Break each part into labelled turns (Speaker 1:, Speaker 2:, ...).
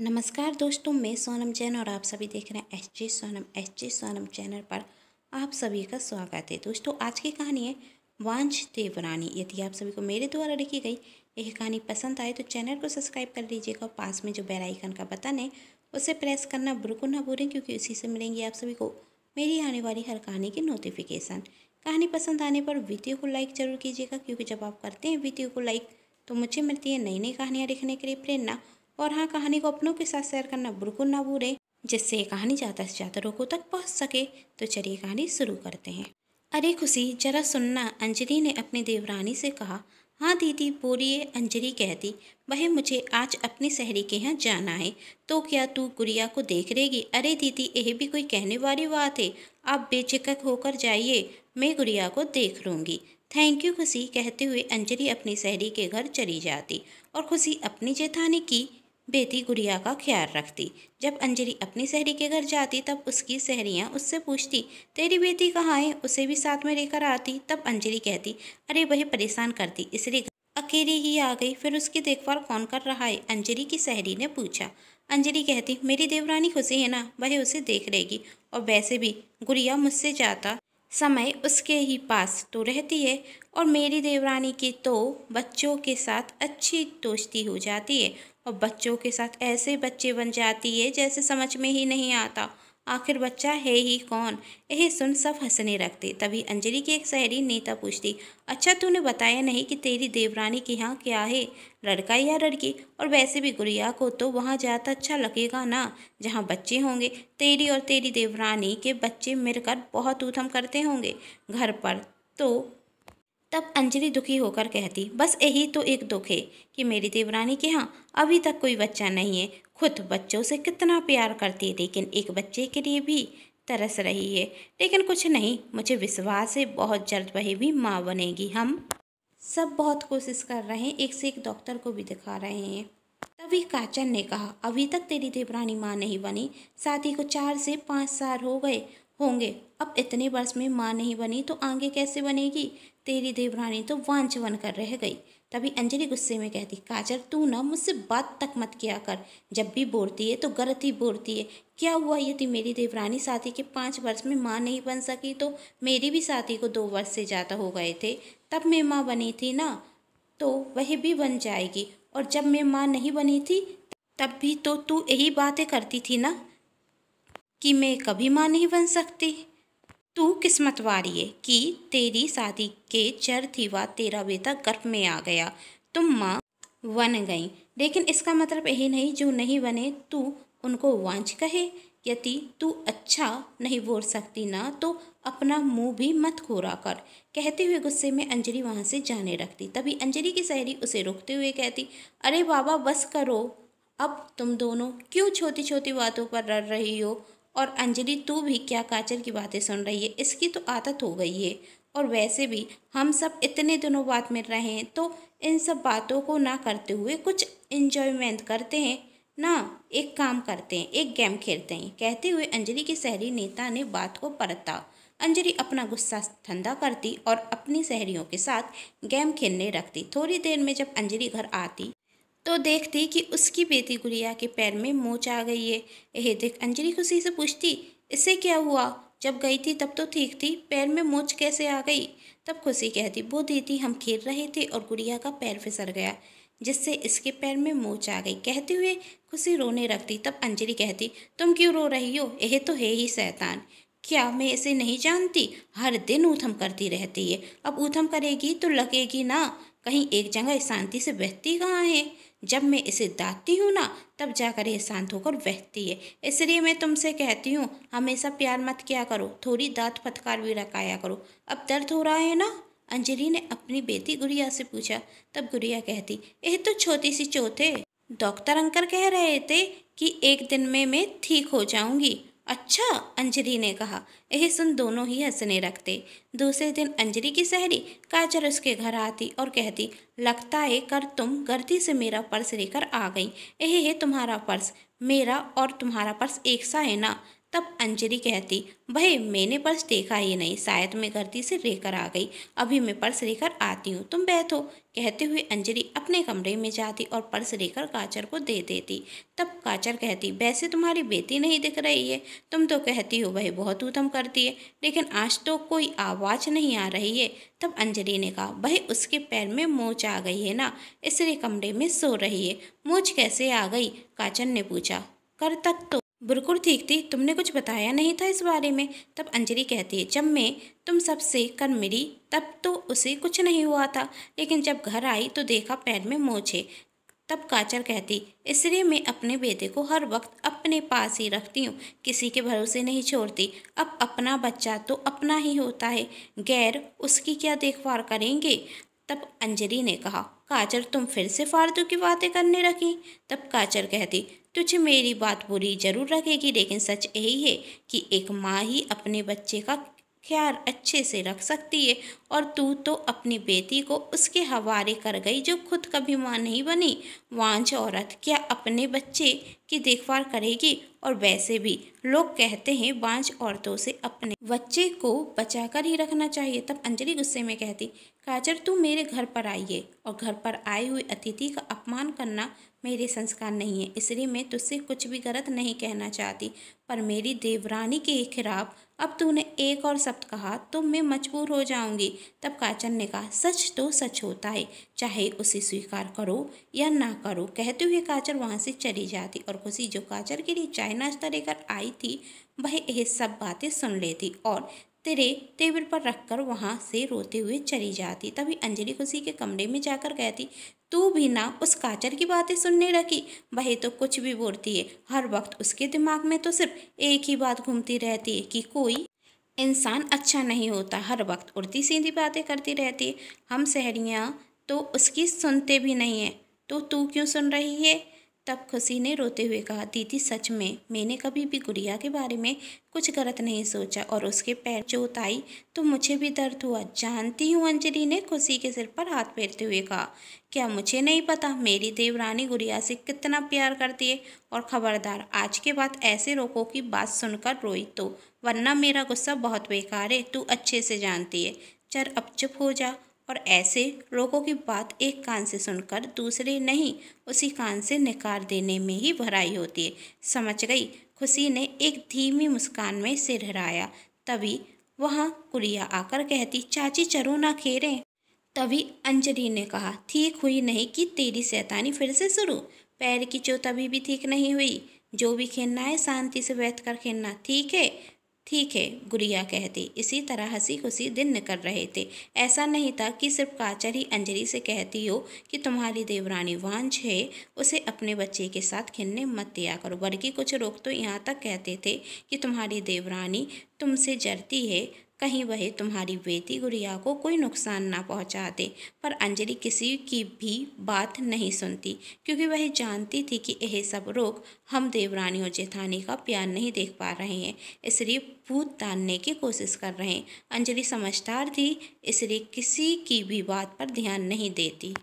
Speaker 1: नमस्कार दोस्तों मैं सोनम जैन और आप सभी देख रहे हैं S G Sonam S G Sonam channel पर आप सभी का स्वागत है दोस्तों आज की कहानी है वांछ देवरानी यदि आप सभी को मेरे द्वारा लिखी गई यह कहानी पसंद आए तो चैनल को सब्सक्राइब कर लीजिएगा पास में जो बेल आइकन का बटन है उसे प्रेस करना बिल्कुल ना भूलें क्योंकि उसी से मिलेंगी आप सभी को मेरी आने वाली हर कहानी की नोटिफिकेशन कहानी पसंद आने पर वीडियो को लाइक जरूर कीजिएगा क्योंकि जब आप करते हैं वीडियो को लाइक तो मुझे मिलती है नई नई कहानियाँ लिखने के लिए प्रेरणा और हाँ कहानी को अपनों के साथ शेयर करना बिल्कुल ना भूलें जिससे ये कहानी ज़्यादा से ज़्यादा लोगों तक पहुँच सके तो चलिए कहानी शुरू करते हैं अरे खुशी जरा सुनना अंजलि ने अपनी देवरानी से कहा हाँ दीदी बोलिए अंजलि कहती वह मुझे आज अपनी सहरी के यहाँ जाना है तो क्या तू गुड़िया को देख लेगी अरे दीदी यह भी कोई कहने वाली बात है आप बेचिकक होकर जाइए मैं गुड़िया को देख लूँगी थैंक यू खुशी कहते हुए अंजलि अपनी सहरी के घर चली जाती और खुशी अपनी जेठानी की बेटी गुड़िया का ख्याल रखती जब अंजलि अपनी सहरी के घर जाती तब उसकी सहरियाँ उससे पूछती तेरी बेटी कहाँ है उसे भी साथ में लेकर आती तब अंजलि कहती अरे वह परेशान करती इसलिए अकेली ही आ गई फिर उसकी देखभाल कौन कर रहा है अंजलि की सहरी ने पूछा अंजलि कहती मेरी देवरानी खुशी है ना वह उसे देख लेगी और वैसे भी गुड़िया मुझसे जाता समय उसके ही पास तो रहती है और मेरी देवरानी की तो बच्चों के साथ अच्छी दोस्ती हो जाती है और बच्चों के साथ ऐसे बच्चे बन जाती है जैसे समझ में ही नहीं आता आखिर बच्चा है ही कौन यह सुन सब हंसने रखते तभी अंजलि की एक सहेली नेता पूछती अच्छा तूने बताया नहीं कि तेरी देवरानी के यहाँ क्या है लड़का या लड़की और वैसे भी गुड़िया को तो वहाँ जाता अच्छा लगेगा ना जहाँ बच्चे होंगे तेरी और तेरी देवरानी के बच्चे मिलकर बहुत ऊथम करते होंगे घर पर तो तब अंजलि दुखी होकर कहती बस यही तो एक दुख है कि मेरी देवरानी के यहाँ अभी तक कोई बच्चा नहीं है खुद बच्चों से कितना प्यार करती है लेकिन एक बच्चे के लिए भी तरस रही है लेकिन कुछ नहीं मुझे विश्वास है बहुत जल्द वही भी माँ बनेगी हम सब बहुत कोशिश कर रहे हैं एक से एक डॉक्टर को भी दिखा रहे हैं तभी काचन ने कहा अभी तक तेरी देवरानी माँ नहीं बनी साथी को चार से पाँच साल हो गए होंगे अब इतने वर्ष में माँ नहीं बनी तो आगे कैसे बनेगी तेरी देवरानी तो वांछ वन कर रह गई तभी अंजलि गुस्से में कहती काजल तू ना मुझसे बात तक मत किया कर जब भी बोलती है तो गलत ही बोलती है क्या हुआ यदि मेरी देवरानी साथी के पाँच वर्ष में माँ नहीं बन सकी तो मेरी भी साथी को दो वर्ष से ज़्यादा हो गए थे तब मैं माँ बनी थी ना तो वह भी बन जाएगी और जब मैं माँ नहीं बनी थी तब भी तो तू यही बातें करती थी ना कि मैं कभी माँ नहीं बन सकती तू किस्मत वारी है कि तेरी शादी के चर थी थीवा तेरा बेटा गर्भ में आ गया तुम माँ बन गई लेकिन इसका मतलब यही नहीं जो नहीं बने तू उनको वांछ कहे यदि तू अच्छा नहीं बोल सकती ना तो अपना मुंह भी मत खोरा कर कहते हुए गुस्से में अंजलि वहाँ से जाने रखती तभी अंजलि की सहेली उसे रोकते हुए कहती अरे बाबा बस करो अब तुम दोनों क्यों छोटी छोटी बातों पर लड़ रही हो और अंजलि तू भी क्या काचर की बातें सुन रही है इसकी तो आदत हो गई है और वैसे भी हम सब इतने दिनों बाद मिल रहे हैं तो इन सब बातों को ना करते हुए कुछ इन्जॉयमेंट करते हैं ना एक काम करते हैं एक गेम खेलते हैं कहते हुए अंजलि की शहरी नेता ने बात को परता अंजलि अपना गुस्सा ठंडा करती और अपनी सहरियों के साथ गेम खेलने रखती थोड़ी देर में जब अंजलि घर आती तो देखती कि उसकी बेटी गुड़िया के पैर में मोच आ गई है यह देख अंजलि खुशी से पूछती इससे क्या हुआ जब गई थी तब तो ठीक थी पैर में मोच कैसे आ गई तब खुशी कहती वो दीदी हम खेल रहे थे और गुड़िया का पैर फिसल गया जिससे इसके पैर में मोच आ गई कहते हुए खुशी रोने रखती तब अंजलि कहती तुम क्यों रो रही हो यह तो है ही शैतान क्या मैं इसे नहीं जानती हर दिन ऊथम करती रहती है अब ऊथम करेगी तो लगेगी ना कहीं एक जगह शांति से बहती कहाँ है जब मैं इसे दाती हूँ ना तब जाकर ये शांत होकर बहती है इसलिए मैं तुमसे कहती हूँ हमेशा प्यार मत किया करो थोड़ी दांत फटकार भी रखाया करो अब दर्द हो रहा है ना अंजलि ने अपनी बेटी गुड़िया से पूछा तब गुड़िया कहती यह तो छोटी सी चोट है डॉक्टर अंकल कह रहे थे कि एक दिन में मैं ठीक हो जाऊंगी अच्छा अंजलि ने कहा यह सुन दोनों ही हंसने रखते दूसरे दिन अंजलि की सहरी काजल उसके घर आती और कहती लगता है कर तुम गलती से मेरा पर्स लेकर आ गई यह है तुम्हारा पर्स मेरा और तुम्हारा पर्स एक सा है ना तब अंजलि कहती भाई मैंने पर्स देखा ही नहीं शायद मैं गलती से लेकर आ गई अभी मैं पर्स लेकर आती हूँ तुम बैठो कहते हुए अंजलि अपने कमरे में जाती और पर्स लेकर काचर को दे देती तब काचर कहती वैसे तुम्हारी बेटी नहीं दिख रही है तुम तो कहती हो भाई बहुत उत्तम करती है लेकिन आज तो कोई आवाज़ नहीं आ रही है तब अंजलि ने कहा भाई उसके पैर में मोच आ गई है ना इसलिए कमरे में सो रही है मोच कैसे आ गई काचर ने पूछा कर तक तो बिल्कुल ठीक थी तुमने कुछ बताया नहीं था इस बारे में तब अंजलि कहती है जब मैं तुम सबसे कर मिली तब तो उसे कुछ नहीं हुआ था लेकिन जब घर आई तो देखा पैर में मोछे तब काचर कहती इसलिए मैं अपने बेटे को हर वक्त अपने पास ही रखती हूँ किसी के भरोसे नहीं छोड़ती अब अपना बच्चा तो अपना ही होता है गैर उसकी क्या देखभाल करेंगे तब अंजलि ने कहा काचर तुम फिर से फालतू की बातें करने लगी तब काचर कहती तुझ मेरी बात बुरी जरूर रखेगी लेकिन सच यही है कि एक माँ ही अपने बच्चे का ख्याल अच्छे से रख सकती है और तू तो अपनी बेटी को उसके हवाले कर गई जो खुद कभी माँ नहीं बनी वांछ औरत क्या अपने बच्चे की देखभाल करेगी और वैसे भी लोग कहते हैं बांझ औरतों से अपने बच्चे को बचा कर ही रखना चाहिए तब अंजलि गुस्से में कहती काजर तू मेरे घर पर आइए और घर पर आए हुए अतिथि का अपमान करना मेरे संस्कार नहीं है इसलिए मैं तुझसे कुछ भी गलत नहीं कहना चाहती पर मेरी देवरानी के खिलाफ अब तूने एक और शब्द कहा तो मैं मजबूर हो जाऊंगी तब काचन ने कहा सच तो सच होता है चाहे उसे स्वीकार करो या ना करो कहते हुए काचर वहाँ से चली जाती और खुशी जो काचर के लिए चाय नाश्ता लेकर आई थी वह यह सब बातें सुन लेती और तेरे टेबल पर रखकर वहाँ से रोते हुए चली जाती तभी अंजलि खुशी के कमरे में जाकर कहती तू भी ना उस काचर की बातें सुनने लगी वह तो कुछ भी बोलती है हर वक्त उसके दिमाग में तो सिर्फ एक ही बात घूमती रहती है कि कोई इंसान अच्छा नहीं होता हर वक्त उड़ती सीधी बातें करती रहती है हम शहरियाँ तो उसकी सुनते भी नहीं हैं तो तू क्यों सुन रही है तब खुशी ने रोते हुए कहा दीदी सच में मैंने कभी भी गुड़िया के बारे में कुछ गलत नहीं सोचा और उसके पैर चोत आई तो मुझे भी दर्द हुआ जानती हूँ अंजलि ने खुशी के सिर पर हाथ फेरते हुए कहा क्या मुझे नहीं पता मेरी देवरानी गुड़िया से कितना प्यार करती है और खबरदार आज के बाद ऐसे रोको की बात सुनकर रोई तो वरना मेरा गुस्सा बहुत बेकार है तू अच्छे से जानती है चर अब चुप हो जा और ऐसे लोगों की बात एक कान से सुनकर दूसरे नहीं उसी कान से नकार देने में ही भराई होती है समझ गई खुशी ने एक धीमी मुस्कान में सिर हराया तभी वहाँ कुरिया आकर कहती चाची चरो ना खेरें तभी अंजलि ने कहा ठीक हुई नहीं कि तेरी सैतानी फिर से शुरू पैर की चोट अभी भी ठीक नहीं हुई जो भी खेलना है शांति से बैठ कर खेलना ठीक है ठीक है गुड़िया कहती इसी तरह हंसी खुशी दिन निकल रहे थे ऐसा नहीं था कि सिर्फ काचर ही अंजलि से कहती हो कि तुम्हारी देवरानी वांछ है उसे अपने बच्चे के साथ खेलने मत दिया करो बल्कि कुछ लोग तो यहाँ तक कहते थे कि तुम्हारी देवरानी तुमसे जरती है कहीं वह तुम्हारी बेटी गुड़िया को कोई नुकसान ना पहुंचा दे पर अंजलि किसी की भी बात नहीं सुनती क्योंकि वह जानती थी कि यह सब रोग हम देवरानी और जेठानी का प्यार नहीं देख पा रहे हैं इसलिए भूत तानने की कोशिश कर रहे हैं अंजलि समझदार थी इसलिए किसी की भी बात पर ध्यान नहीं देती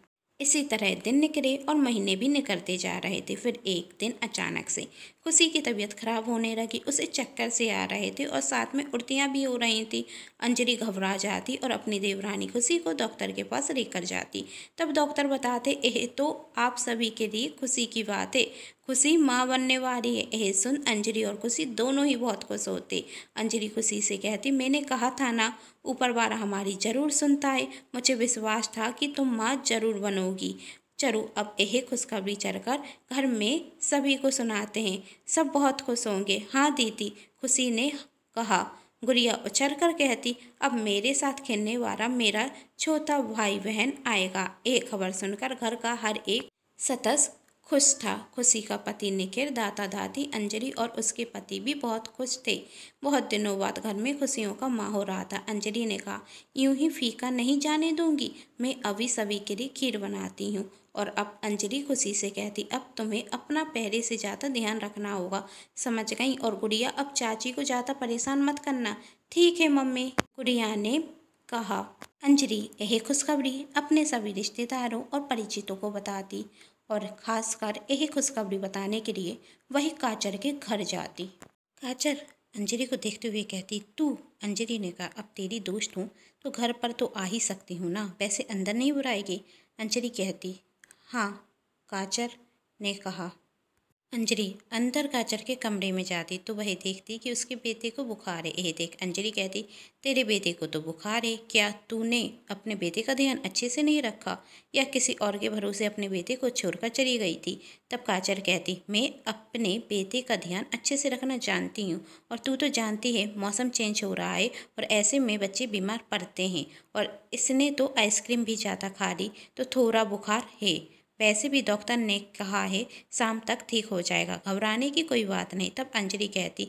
Speaker 1: इसी तरह दिन निकले और महीने भी निकलते जा रहे थे फिर एक दिन अचानक से खुशी की तबीयत खराब होने लगी उसे चक्कर से आ रहे थे और साथ में उड़तियाँ भी हो रही थी अंजलि घबरा जाती और अपनी देवरानी खुशी को डॉक्टर के पास लेकर जाती तब डॉक्टर बताते ए तो आप सभी के लिए खुशी की बात है खुशी माँ बनने वाली है यह सुन अंजलि और खुशी दोनों ही बहुत खुश होते अंजलि खुशी से कहती मैंने कहा था ना ऊपर वाला हमारी जरूर सुनता है मुझे विश्वास था कि तुम माँ जरूर बनोगी चलो अब यह खुशखबरी चढ़कर घर में सभी को सुनाते हैं सब बहुत खुश होंगे हाँ दीदी खुशी ने कहा गुड़िया उछल कर कहती अब मेरे साथ खेलने वाला मेरा छोटा भाई बहन आएगा यह खबर सुनकर घर का हर एक सतस खुश था खुशी का पति निखिर दाता दादी अंजलि और उसके पति भी बहुत खुश थे बहुत दिनों बाद घर में खुशियों का माहौल रहा था अंजलि ने कहा यूं ही फीका नहीं जाने दूंगी मैं अभी सभी के लिए खीर बनाती हूँ और अब अंजलि खुशी से कहती अब तुम्हें अपना पहले से ज़्यादा ध्यान रखना होगा समझ गई और गुड़िया अब चाची को ज़्यादा परेशान मत करना ठीक है मम्मी गुड़िया ने कहा अंजलि यह खुशखबरी अपने सभी रिश्तेदारों और परिचितों को बताती और ख़ासकर यही खुशखबरी बताने के लिए वही काचर के घर जाती काचर अंजलि को देखते हुए कहती तू अंजलि ने कहा अब तेरी दोस्त हूँ तो घर पर तो आ ही सकती हूँ ना वैसे अंदर नहीं बुराएगी अंजलि कहती हाँ काचर ने कहा अंजलि अंदर गाजर के कमरे में जाती तो वह देखती कि उसके बेटे को बुखार है यह देख अंजलि कहती तेरे बेटे को तो बुखार है क्या तूने अपने बेटे का ध्यान अच्छे से नहीं रखा या किसी और के भरोसे अपने बेटे को छोड़कर चली गई थी तब काचर कहती मैं अपने बेटे का ध्यान अच्छे से रखना जानती हूँ और तू तो जानती है मौसम चेंज हो रहा है और ऐसे में बच्चे बीमार पड़ते हैं और इसने तो आइसक्रीम भी ज़्यादा खा ली तो थोड़ा बुखार है वैसे भी डॉक्टर ने कहा है शाम तक ठीक हो जाएगा घबराने की कोई बात नहीं तब अंजलि कहती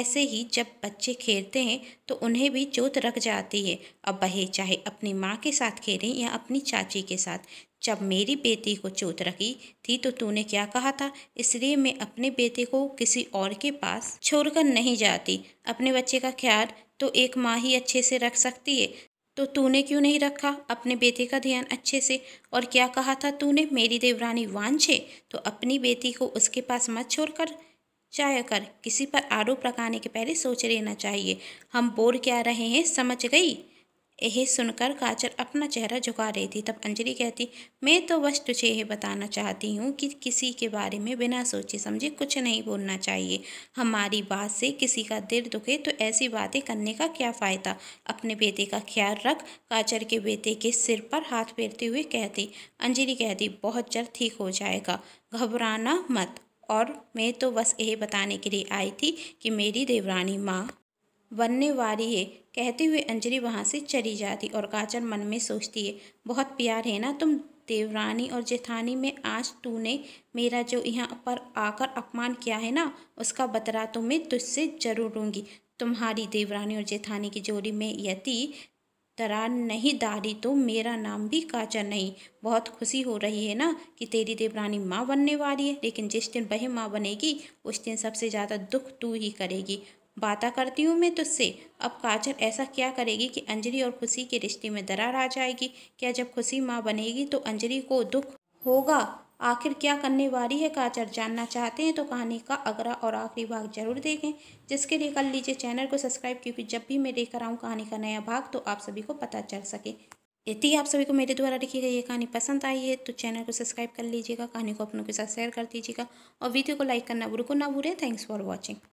Speaker 1: ऐसे ही जब बच्चे खेलते हैं तो उन्हें भी चोट रख जाती है अब वह चाहे अपनी माँ के साथ खेलें या अपनी चाची के साथ जब मेरी बेटी को चोट रखी थी तो तूने क्या कहा था इसलिए मैं अपने बेटे को किसी और के पास छोड़कर नहीं जाती अपने बच्चे का ख्याल तो एक माँ ही अच्छे से रख सकती है तो तूने क्यों नहीं रखा अपने बेटे का ध्यान अच्छे से और क्या कहा था तूने मेरी देवरानी वांछे तो अपनी बेटी को उसके पास मत छोड़कर जाया कर किसी पर आरोप लगाने के पहले सोच लेना चाहिए हम बोर क्या रहे हैं समझ गई यह सुनकर काजल अपना चेहरा झुका रही थी तब अंजलि कहती मैं तो बस तुझे यह बताना चाहती हूँ कि किसी के बारे में बिना सोचे समझे कुछ नहीं बोलना चाहिए हमारी बात से किसी का दिल दुखे तो ऐसी बातें करने का क्या फ़ायदा अपने बेटे का ख्याल रख काजल के बेटे के सिर पर हाथ फेरते हुए कहती अंजलि कहती बहुत जल्द ठीक हो जाएगा घबराना मत और मैं तो बस यही बताने के लिए आई थी कि मेरी देवरानी माँ बनने वाली है कहते हुए अंजलि वहाँ से चली जाती और काजल मन में सोचती है बहुत प्यार है ना तुम देवरानी और जेठानी में आज तूने मेरा जो यहाँ पर आकर अपमान किया है ना उसका बतरा तो मैं तुझसे जरूर लूँगी तुम्हारी देवरानी और जेठानी की जोड़ी में यदि दरार नहीं दारी तो मेरा नाम भी काचा नहीं बहुत खुशी हो रही है ना कि तेरी देवरानी माँ बनने वाली है लेकिन जिस दिन वह माँ बनेगी उस दिन सबसे ज़्यादा दुख तू ही करेगी बातें करती हूँ मैं तुझसे अब काजल ऐसा क्या करेगी कि अंजलि और खुशी के रिश्ते में दरार आ जाएगी क्या जब खुशी माँ बनेगी तो अंजलि को दुख होगा आखिर क्या करने वाली है काजल जानना चाहते हैं तो कहानी का अगला और आखिरी भाग जरूर देखें जिसके लिए कर लीजिए चैनल को सब्सक्राइब क्योंकि जब भी मैं लेकर आऊँ कहानी का नया भाग तो आप सभी को पता चल सके यदि आप सभी को मेरे द्वारा लिखी गई ये कहानी पसंद आई है तो चैनल को सब्सक्राइब कर लीजिएगा कहानी को अपनों के साथ शेयर कर दीजिएगा और वीडियो को लाइक करना बिल्कुल ना भूलें थैंक्स फॉर वॉचिंग